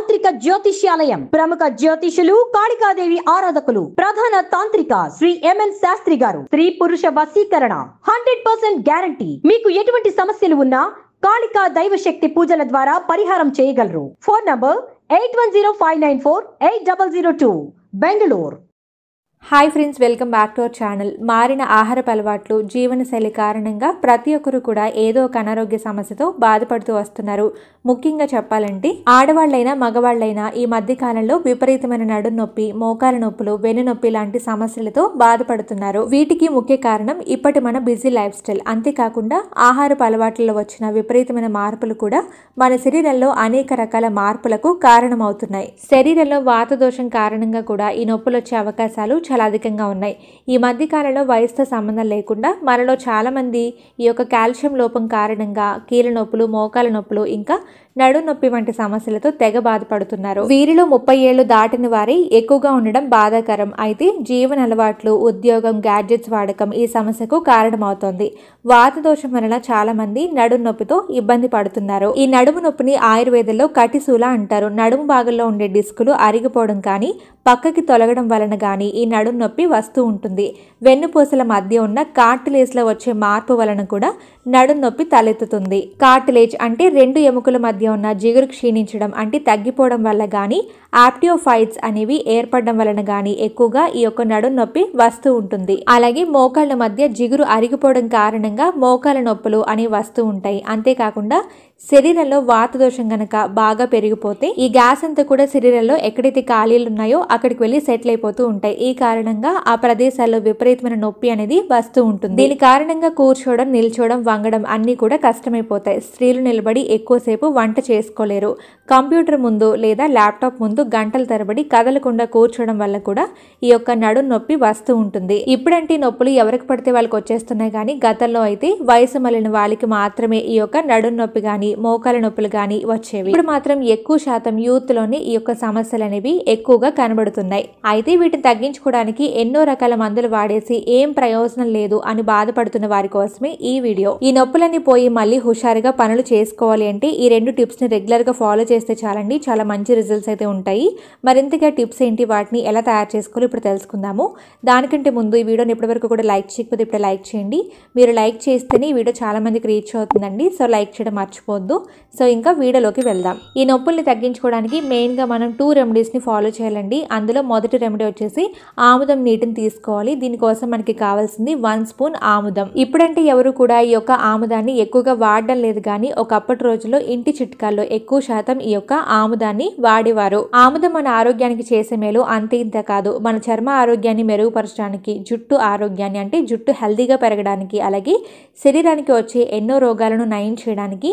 తాంత్రిక జ్యోతిష్యాలయం ప్రముఖ జ్యోతిషులు కాళికాదేవి ఆరాధకులు ప్రధాన తాంత్రిక శ్రీ ఎంఎన్ శాస్త్రి గారు స్త్రీ పురుష వశీకరణ హండ్రెడ్ పర్సెంట్ గ్యారంటీ మీకు ఎటువంటి సమస్యలు ఉన్నా కాళికా దైవశక్తి పూజల ద్వారా పరిహారం చేయగలరు phone number eight one zero five nine four eight double zero two Bengaluru hi friends welcome back to our channel మారిన ఆహారపు అలవాట్లు జీవనశైలి కారణంగా ప్రతి ఒక్కరు కూడా ఏదో ఒక అనారోగ్య సమస్యతో బాధపడుతూ వస్తున్నారు ముఖ్యంగా చెప్పాలంటే ఆడవాళ్ళైనా మగవాళ్ళైనా ఈ మధ్య కాలంలో విపరీతమైన నడు నొప్పి మోకాల నొప్పులు వెన్నునొప్పి లాంటి సమస్యలతో బాధపడుతున్నారు వీటికి ముఖ్య కారణం ఇప్పటి మన బిజీ లైఫ్ స్టైల్ అంతేకాకుండా ఆహారపు అలవాట్లలో వచ్చిన విపరీతమైన మార్పులు కూడా మన శరీరంలో అనేక రకాల మార్పులకు కారణమవుతున్నాయి శరీరంలో వాతదోషం కారణంగా కూడా ఈ నొప్పులు వచ్చే అవకాశాలు చాలా అధికంగా ఉన్నాయి ఈ మధ్యకాలంలో వయసుతో సంబంధం లేకుండా మనలో చాలామంది ఈ యొక్క కాల్షియం లోపం కారణంగా కీళ్ళ నొప్పులు మోకాల నొప్పులు ఇంకా నడునొప్పి వంటి సమస్యలతో తెగ బాధపడుతున్నారు వీరిలో ముప్పై ఏళ్లు దాటిన వారి ఎక్కువగా ఉండడం బాధాకరం అయితే జీవన అలవాట్లు ఉద్యోగం గ్యాడ్జెట్స్ వాడకం ఈ సమస్యకు కారణమవుతోంది వాత దోషం వలన చాలా మంది నడుము నొప్పితో ఇబ్బంది పడుతున్నారు ఈ నడుము నొప్పిని ఆయుర్వేదంలో కటిసూల అంటారు నడుము భాగంలో ఉండే డిస్కులు అరిగిపోవడం కానీ పక్కకి తొలగడం వలన కానీ ఈ నడుము నొప్పి వస్తూ ఉంటుంది వెన్నుపూసల మధ్య ఉన్న కార్టిలేస్లో వచ్చే మార్పు వలన కూడా నడుం నొప్పి తలెత్తుతుంది కార్టిలేజ్ అంటే రెండు ఎముకల మధ్య ఉన్న జిగురు క్షీణించడం అంటే తగ్గిపోవడం వల్ల కానీ ఆప్టియోఫైట్స్ అనేవి ఏర్పడడం వలన కానీ ఎక్కువగా ఈ యొక్క నడుం నొప్పి వస్తూ ఉంటుంది అలాగే మోకాళ్ళ మధ్య జిగురు అరిగిపోవడం కారణంగా మోకాళ్ళ నొప్పులు అనేవి వస్తూ ఉంటాయి అంతేకాకుండా శరీరంలో దోషం గనక బాగా పెరిగిపోతే ఈ గ్యాస్ అంతా కూడా శరీరంలో ఎక్కడైతే ఖాళీలు ఉన్నాయో అక్కడికి వెళ్ళి సెటిల్ అయిపోతూ ఉంటాయి ఈ కారణంగా ఆ ప్రదేశాల్లో విపరీతమైన నొప్పి అనేది వస్తూ ఉంటుంది దీని కారణంగా కూర్చోవడం నిల్చోవడం వంగడం అన్ని కూడా కష్టమైపోతాయి స్త్రీలు నిలబడి ఎక్కువసేపు వంట చేసుకోలేరు కంప్యూటర్ ముందు లేదా ల్యాప్టాప్ ముందు గంటల తరబడి కదలకుండా కూర్చోవడం వల్ల కూడా ఈ యొక్క నడు నొప్పి వస్తూ ఉంటుంది ఇప్పుడంటే నొప్పులు ఎవరికి పడితే వాళ్ళకి వచ్చేస్తున్నాయి కానీ గతంలో అయితే వయసు మళ్ళిన వాళ్ళకి మాత్రమే ఈ యొక్క నడు నొప్పి కానీ మోకాల నొప్పులు కానీ వచ్చేవి ఇప్పుడు మాత్రం ఎక్కువ శాతం యూత్ లోని ఈ యొక్క సమస్యలు అనేవి ఎక్కువగా కనబడుతున్నాయి అయితే వీటిని తగ్గించుకోవడానికి ఎన్నో రకాల మందులు వాడేసి ఏం ప్రయోజనం లేదు అని బాధపడుతున్న వారి కోసమే ఈ వీడియో ఈ నొప్పులన్నీ పోయి మళ్ళీ హుషారుగా పనులు చేసుకోవాలి అంటే ఈ రెండు టిప్స్ ని రెగ్యులర్ గా ఫాలో చేస్తే చాలండి చాలా మంచి రిజల్ట్స్ అయితే ఉంటాయి మరింతగా టిప్స్ ఏంటి వాటిని ఎలా తయారు చేసుకోవాలి ఇప్పుడు తెలుసుకుందాము దానికంటే ముందు ఈ వీడియోని ఇప్పటివరకు కూడా లైక్ చేయకపోతే ఇప్పుడు లైక్ చేయండి మీరు లైక్ చేస్తేనే ఈ వీడియో చాలా మందికి రీచ్ అవుతుందండి సో లైక్ చేయడం మర్చిపోదు మర్చిపోవద్దు సో ఇంకా వీడియోలోకి వెళ్దాం ఈ నొప్పుల్ని తగ్గించుకోవడానికి మెయిన్గా మనం టూ రెమెడీస్ని ఫాలో చేయాలండి అందులో మొదటి రెమెడీ వచ్చేసి ఆముదం నీటిని తీసుకోవాలి దీనికోసం మనకి కావాల్సింది వన్ స్పూన్ ఆముదం ఇప్పుడంటే ఎవరు కూడా ఈ యొక్క ఆముదాన్ని ఎక్కువగా వాడడం లేదు కానీ ఒకప్పటి రోజుల్లో ఇంటి చిట్కాల్లో ఎక్కువ శాతం ఈ యొక్క ఆముదాన్ని వాడేవారు ఆముదం మన ఆరోగ్యానికి చేసే మేలు అంతే ఇంత కాదు మన చర్మ ఆరోగ్యాన్ని మెరుగుపరచడానికి జుట్టు ఆరోగ్యాన్ని అంటే జుట్టు హెల్దీగా పెరగడానికి అలాగే శరీరానికి వచ్చే ఎన్నో రోగాలను నయం చేయడానికి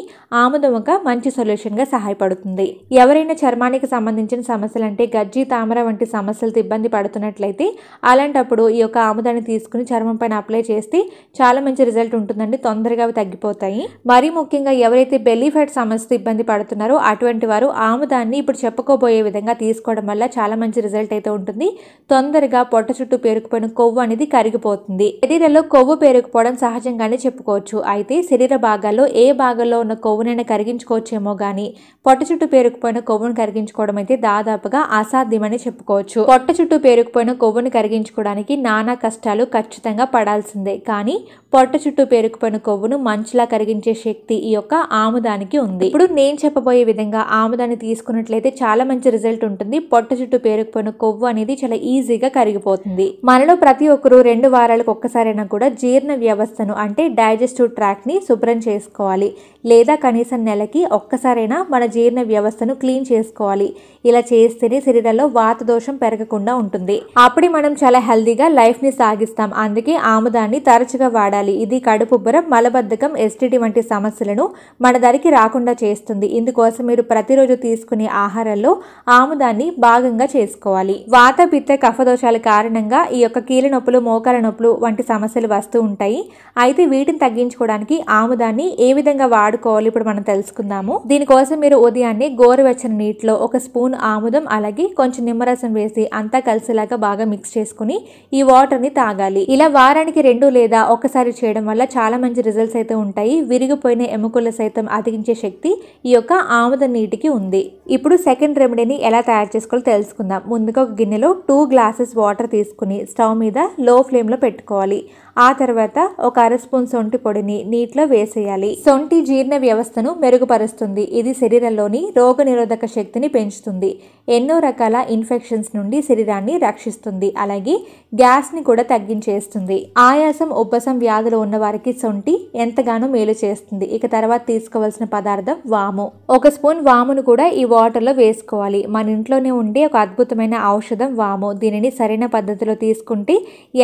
ఒక మంచి సొల్యూషన్గా సహాయపడుతుంది ఎవరైనా చర్మానికి సంబంధించిన సమస్యలు అంటే గజ్జి తామర వంటి సమస్యలతో ఇబ్బంది పడుతున్నట్లయితే అలాంటప్పుడు ఈ యొక్క ఆముదాన్ని తీసుకుని చర్మం పైన అప్లై చేస్తే చాలా మంచి రిజల్ట్ ఉంటుందండి తొందరగా అవి తగ్గిపోతాయి మరీ ముఖ్యంగా ఎవరైతే బెల్లీ ఫ్యాట్ సమస్యతో ఇబ్బంది పడుతున్నారో అటువంటి వారు ఆముదాన్ని ఇప్పుడు చెప్పుకోబోయే విధంగా తీసుకోవడం వల్ల చాలా మంచి రిజల్ట్ అయితే ఉంటుంది తొందరగా పొట్ట చుట్టూ పేరుకుపోయిన కొవ్వు అనేది కరిగిపోతుంది శరీరంలో కొవ్వు పేరుకుపోవడం సహజంగానే చెప్పుకోవచ్చు అయితే శరీర భాగాల్లో ఏ భాగంలో ఉన్న కొవ్వుని కొవ్వునైనా కరిగించుకోవచ్చేమో కానీ పొట్ట చుట్టూ పేరుకుపోయిన కొవ్వును కరిగించుకోవడం అయితే దాదాపుగా అసాధ్యమని చెప్పుకోవచ్చు పొట్ట చుట్టూ పేరుకుపోయిన కొవ్వును కరిగించుకోవడానికి నానా కష్టాలు ఖచ్చితంగా పడాల్సిందే కానీ పొట్ట చుట్టూ పేరుకుపోయిన కొవ్వును మంచిలా కరిగించే శక్తి ఈ యొక్క ఆముదానికి ఉంది ఇప్పుడు నేను చెప్పబోయే విధంగా ఆముదాన్ని తీసుకున్నట్లయితే చాలా మంచి రిజల్ట్ ఉంటుంది పొట్ట చుట్టూ పేరుకుపోయిన కొవ్వు అనేది చాలా ఈజీగా కరిగిపోతుంది మనలో ప్రతి ఒక్కరూ రెండు వారాలకు ఒక్కసారైనా కూడా జీర్ణ వ్యవస్థను అంటే డైజెస్టివ్ ట్రాక్ ని శుభ్రం చేసుకోవాలి లేదా కనీసం నెలకి ఒక్కసారైనా మన జీర్ణ వ్యవస్థను క్లీన్ చేసుకోవాలి ఇలా చేస్తేనే శరీరంలో వాత దోషం పెరగకుండా ఉంటుంది అప్పుడే మనం చాలా హెల్దీగా లైఫ్ని సాగిస్తాం అందుకే ఆముదాన్ని తరచుగా వాడాలి ఇది కడుపుబ్బరం మలబద్ధకం ఎస్టిడి వంటి సమస్యలను మన దరికి రాకుండా చేస్తుంది ఇందుకోసం మీరు ప్రతిరోజు తీసుకునే ఆహారంలో ఆముదాన్ని భాగంగా చేసుకోవాలి వాత పిత్త కఫదోషాల కారణంగా ఈ యొక్క కీళ్ళ నొప్పులు మోకాల నొప్పులు వంటి సమస్యలు వస్తూ ఉంటాయి అయితే వీటిని తగ్గించుకోవడానికి ఆముదాన్ని ఏ విధంగా వాడుకోవాలి ఇప్పుడు మనం తెలుసుకుందాము దీనికోసం మీరు ఉదయాన్నే గోరువెచ్చని నీటిలో ఒక స్పూన్ ఆముదం అలాగే కొంచెం నిమ్మరసం వేసి అంతా కలిసేలాగా బాగా మిక్స్ చేసుకుని ఈ వాటర్ని తాగాలి ఇలా వారానికి రెండు లేదా ఒకసారి చేయడం వల్ల చాలా మంచి రిజల్ట్స్ అయితే ఉంటాయి విరిగిపోయిన ఎముకలు సైతం అతికించే శక్తి ఈ యొక్క ఆముద నీటికి ఉంది ఇప్పుడు సెకండ్ రెమెడీని ఎలా తయారు చేసుకోవాలో తెలుసుకుందాం ముందుగా ఒక గిన్నెలో టూ గ్లాసెస్ వాటర్ తీసుకుని స్టవ్ మీద లో ఫ్లేమ్లో పెట్టుకోవాలి ఆ తర్వాత ఒక అర స్పూన్ సొంటి పొడిని నీటిలో వేసేయాలి సొంటి జీర్ణ వ్యవస్థ వ్యవస్థను మెరుగుపరుస్తుంది ఇది శరీరంలోని రోగనిరోధక శక్తిని పెంచుతుంది ఎన్నో రకాల ఇన్ఫెక్షన్స్ నుండి శరీరాన్ని రక్షిస్తుంది అలాగే గ్యాస్ని కూడా తగ్గించేస్తుంది ఆయాసం ఉబ్బసం వ్యాధులు ఉన్న వారికి సొంటి ఎంతగానో మేలు చేస్తుంది ఇక తర్వాత తీసుకోవాల్సిన పదార్థం వాము ఒక స్పూన్ వామును కూడా ఈ వాటర్లో వేసుకోవాలి మన ఇంట్లోనే ఉండే ఒక అద్భుతమైన ఔషధం వాము దీనిని సరైన పద్ధతిలో తీసుకుంటే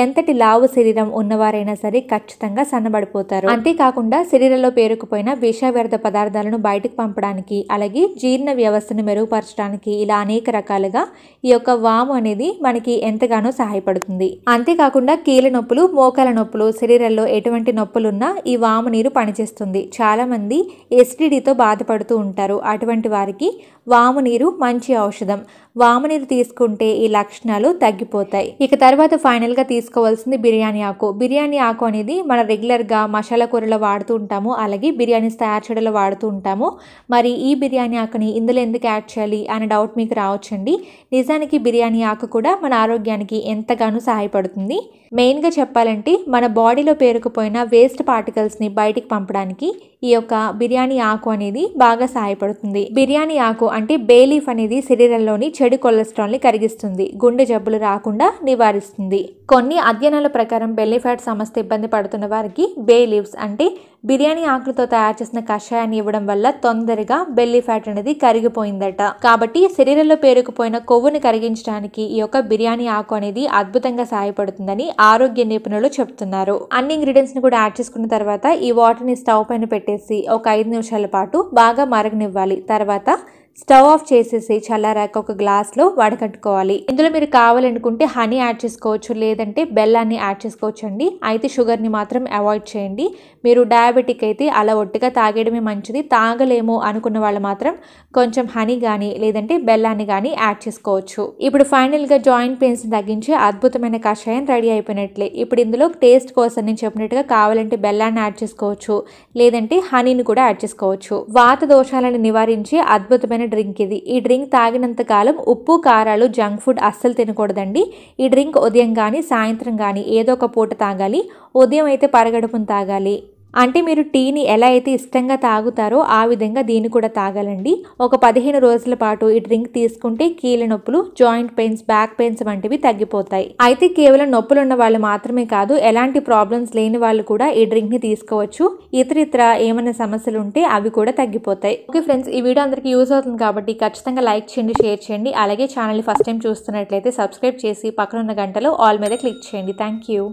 ఎంతటి లావు శరీరం ఉన్నవారైనా సరే ఖచ్చితంగా సన్నబడిపోతారు అంతేకాకుండా శరీరంలో పేరుకుపోయిన విష వ్యర్థ పదార్థాలను బయటకు పంపడానికి అలాగే జీర్ణ వ్యవస్థను మెరుగుపరచడానికి ఇలా అనేక రకాలుగా ఈ యొక్క వాము అనేది మనకి ఎంతగానో సహాయపడుతుంది అంతేకాకుండా కీళ్ళ నొప్పులు మోకాల నొప్పులు శరీరంలో ఎటువంటి నొప్పులున్నా ఈ వాము నీరు పనిచేస్తుంది చాలామంది ఎస్టిడితో బాధపడుతూ ఉంటారు అటువంటి వారికి వాము నీరు మంచి ఔషధం వాము నీరు తీసుకుంటే ఈ లక్షణాలు తగ్గిపోతాయి ఇక తర్వాత ఫైనల్గా తీసుకోవాల్సింది బిర్యానీ ఆకు బిర్యానీ ఆకు అనేది మన రెగ్యులర్గా మసాలా కూరలో వాడుతూ ఉంటాము అలాగే బిర్యానీ తయారు చేయడంలో వాడుతూ ఉంటాము మరి ఈ బిర్యానీ ఆకుని ఇందులో ఎందుకు యాడ్ చేయాలి అనే డౌట్ మీకు రావచ్చండి నిజానికి బిర్యానీ ఆకు కూడా మన ఆరోగ్యానికి ఎంతగానో సహాయపడుతుంది మెయిన్గా చెప్పాలంటే మన బాడీలో పేరుకుపోయిన వేస్ట్ పార్టికల్స్ని బయటికి పంపడానికి ఈ యొక్క బిర్యానీ ఆకు అనేది బాగా సహాయపడుతుంది బిర్యానీ ఆకు అంటే బేలీఫ్ అనేది శరీరంలోని చెడు కొలెస్ట్రాల్ని కరిగిస్తుంది గుండె జబ్బులు రాకుండా నివారిస్తుంది కొన్ని అధ్యయనాల ప్రకారం బెల్లీ ఫ్యాట్ సమస్య ఇబ్బంది పడుతున్న వారికి బే లీవ్స్ అంటే బిర్యానీ ఆకులతో తయారు చేసిన కషాయాన్ని ఇవ్వడం వల్ల తొందరగా బెల్లి ఫ్యాట్ అనేది కరిగిపోయిందట కాబట్టి శరీరంలో పేరుకుపోయిన కొవ్వుని కరిగించడానికి ఈ యొక్క బిర్యానీ ఆకు అనేది అద్భుతంగా సహాయపడుతుందని ఆరోగ్య నిపుణులు చెప్తున్నారు అన్ని ఇంగ్రీడియంట్స్ ని కూడా యాడ్ చేసుకున్న తర్వాత ఈ వాటర్ని స్టవ్ పైన పెట్టేసి ఒక ఐదు నిమిషాల పాటు బాగా మరగనివ్వాలి తర్వాత స్టవ్ ఆఫ్ చేసేసి చల్లారాక ఒక గ్లాస్లో వడకట్టుకోవాలి ఇందులో మీరు కావాలనుకుంటే హనీ యాడ్ చేసుకోవచ్చు లేదంటే బెల్లాన్ని యాడ్ చేసుకోవచ్చు అండి అయితే షుగర్ని మాత్రం అవాయిడ్ చేయండి మీరు డయాబెటిక్ అయితే అలా ఒట్టిగా తాగేయడమే మంచిది తాగలేము అనుకున్న వాళ్ళు మాత్రం కొంచెం హనీ కానీ లేదంటే బెల్లాన్ని కానీ యాడ్ చేసుకోవచ్చు ఇప్పుడు ఫైనల్గా జాయింట్ పెయిన్స్ని తగ్గించి అద్భుతమైన కషాయం రెడీ అయిపోయినట్లే ఇప్పుడు ఇందులో టేస్ట్ కోసం నేను చెప్పినట్టుగా కావాలంటే బెల్లాన్ని యాడ్ చేసుకోవచ్చు లేదంటే హనీని కూడా యాడ్ చేసుకోవచ్చు వాత దోషాలను నివారించి అద్భుతమైన ముఖ్యమైన డ్రింక్ ఇది ఈ డ్రింక్ తాగినంత కాలం ఉప్పు కారాలు జంక్ ఫుడ్ అస్సలు తినకూడదండి ఈ డ్రింక్ ఉదయం కానీ సాయంత్రం కానీ ఏదో ఒక పూట తాగాలి ఉదయం అయితే పరగడుపును తాగాలి అంటే మీరు టీని ఎలా అయితే ఇష్టంగా తాగుతారో ఆ విధంగా దీన్ని కూడా తాగాలండి ఒక పదిహేను రోజుల పాటు ఈ డ్రింక్ తీసుకుంటే కీళ్ళ నొప్పులు జాయింట్ పెయిన్స్ బ్యాక్ పెయిన్స్ వంటివి తగ్గిపోతాయి అయితే కేవలం నొప్పులు ఉన్న వాళ్ళు మాత్రమే కాదు ఎలాంటి ప్రాబ్లమ్స్ లేని వాళ్ళు కూడా ఈ డ్రింక్ ని తీసుకోవచ్చు ఇతర ఇతర ఏమైనా సమస్యలు ఉంటే అవి కూడా తగ్గిపోతాయి ఓకే ఫ్రెండ్స్ ఈ వీడియో అందరికి యూస్ అవుతుంది కాబట్టి ఖచ్చితంగా లైక్ చేయండి షేర్ చేయండి అలాగే ఛానల్ ఫస్ట్ టైం చూస్తున్నట్లయితే సబ్స్క్రైబ్ చేసి పక్కనున్న గంటలో ఆల్ మీద క్లిక్ చేయండి థ్యాంక్ యూ